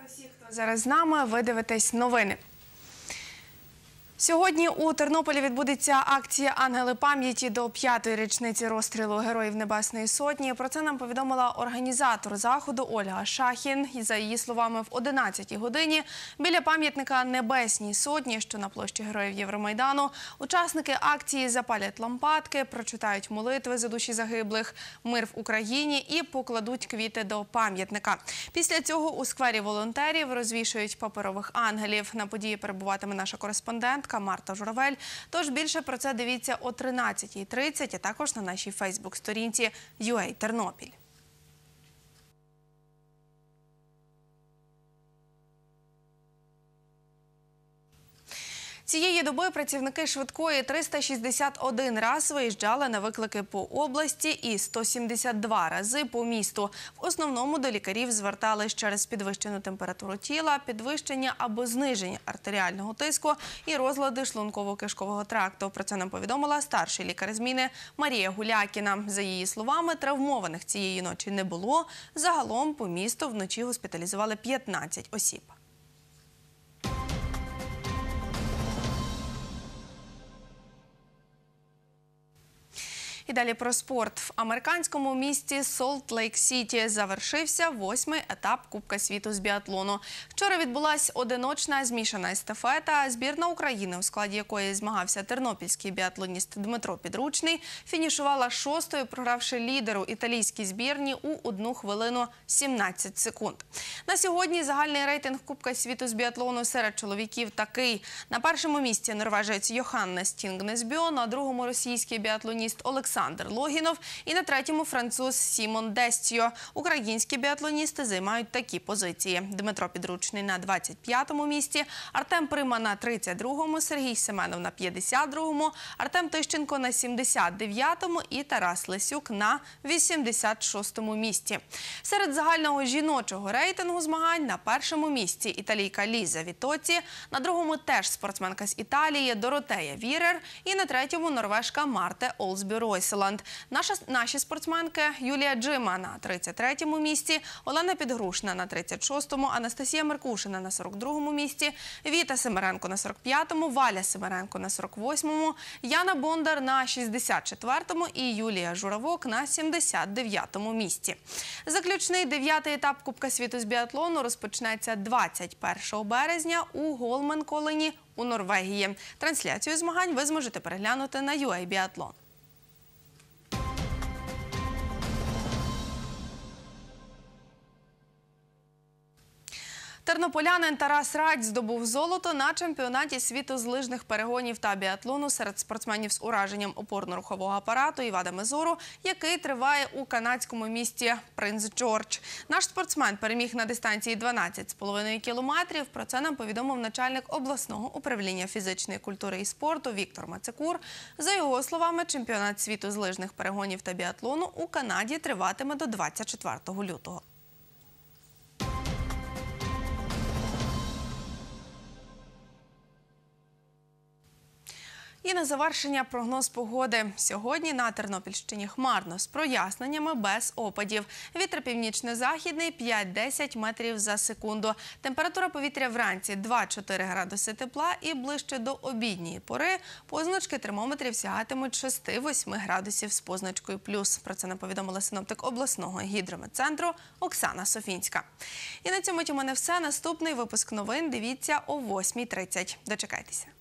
Вітаю всіх, хто зараз з нами. Ви дивитесь новини. Сьогодні у Тернополі відбудеться акція Ангели пам'яті до п'ятої річниці розстрілу Героїв Небесної Сотні. Про це нам повідомила організатор заходу Ольга Шахін. І за її словами, в 11-й годині біля пам'ятника Небесній Сотні, що на площі Героїв Євромайдану, учасники акції запалять лампадки, прочитають молитви за душі загиблих, мир в Україні і покладуть квіти до пам'ятника. Після цього у сквері волонтерів розвішують паперових ангелів. На події перебуватиме наша кореспондентка журналістка Марта Журавель. Тож більше про це дивіться о 13.30, а також на нашій Фейсбук-сторінці UA Тернопіль. Цієї доби працівники швидкої 361 раз виїжджали на виклики по області і 172 рази по місту. В основному до лікарів звертались через підвищену температуру тіла, підвищення або зниження артеріального тиску і розлади шлунково-кишкового тракту. Про це нам повідомила старший лікар зміни Марія Гулякіна. За її словами, травмованих цієї ночі не було. Загалом по місту вночі госпіталізували 15 осіб. І далі про спорт в американському місті Солт Лейк Сіті завершився восьмий етап Кубка світу з біатлону. Вчора відбулася одиночна змішана естафета. Збірна України, у складі якої змагався тернопільський біатлоніст Дмитро Підручний, фінішувала шостою, програвши лідеру італійській збірні у одну хвилину 17 секунд. На сьогодні загальний рейтинг Кубка світу з біатлону серед чоловіків такий: на першому місці норвежець Йоханна Стінгнесбьо, на другому російський біатлоніст Олександр. Олександр Логінов і на третьому француз Сімон Дестіо. Українські біатлоністи займають такі позиції. Дмитро Підручний на 25-му місці, Артем Прима на 32-му, Сергій Семенов на 52-му, Артем Тищенко на 79-му і Тарас Лисюк на 86-му місці. Серед загального жіночого рейтингу змагань на першому місці італійка Ліза Вітоці, на другому теж спортсменка з Італії Доротея Вірер і на третьому норвежка Марте Олсбюройс. Екселанд. Наша наші спортсменки Юлія Джима на 33-му місці, Олена Підгрушна на 36-му, Анастасія Меркушина на 42-му місці, Віта Семеренко на 45-му, Валя Семеренко на 48-му, Яна Бондар на 64-му і Юлія Журавок на 79-му місці. Заключний дев'ятий етап Кубка світу з біатлону розпочнеться 21 березня у Голменколені у Норвегії. Трансляцію змагань ви зможете переглянути на UA Біатлон. Тернополянин Тарас Радь здобув золото на чемпіонаті світу з лижних перегонів та біатлону серед спортсменів з ураженням опорно-рухового апарату і вадами зору, який триває у канадському місті Принц Джордж. Наш спортсмен переміг на дистанції 12,5 кілометрів. Про це нам повідомив начальник обласного управління фізичної культури і спорту Віктор Мацекур. За його словами, чемпіонат світу з лижних перегонів та біатлону у Канаді триватиме до 24 лютого. І на завершення прогноз погоди. Сьогодні на Тернопільщині хмарно з проясненнями без опадів. Вітер північно-західний 5-10 метрів за секунду. Температура повітря вранці 2-4 градуси тепла і ближче до обідньої пори позначки термометрів сягатимуть 6-8 градусів з позначкою плюс. Про це повідомила синоптик обласного гідрометцентру Оксана Софінська. І на цьому у мене все. Наступний випуск новин. Дивіться о 8.30. Дочекайтеся.